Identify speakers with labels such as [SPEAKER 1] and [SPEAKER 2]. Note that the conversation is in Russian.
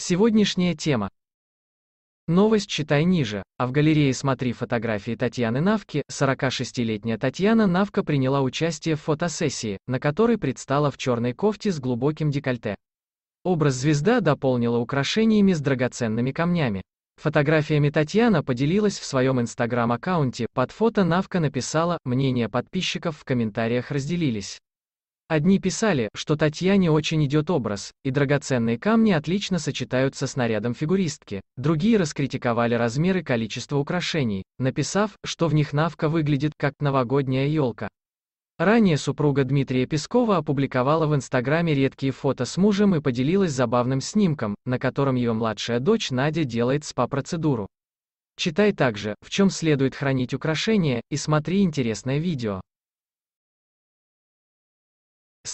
[SPEAKER 1] Сегодняшняя тема. Новость читай ниже, а в галерее смотри фотографии Татьяны Навки, 46-летняя Татьяна Навка приняла участие в фотосессии, на которой предстала в черной кофте с глубоким декольте. Образ звезда дополнила украшениями с драгоценными камнями. Фотографиями Татьяна поделилась в своем инстаграм-аккаунте, под фото Навка написала, мнения подписчиков в комментариях разделились. Одни писали, что Татьяне очень идет образ, и драгоценные камни отлично сочетаются с нарядом фигуристки. Другие раскритиковали размеры количество украшений, написав, что в них Навка выглядит как новогодняя елка. Ранее супруга Дмитрия Пескова опубликовала в Инстаграме редкие фото с мужем и поделилась забавным снимком, на котором ее младшая дочь Надя делает спа-процедуру. Читай также, в чем следует хранить украшения, и смотри интересное видео.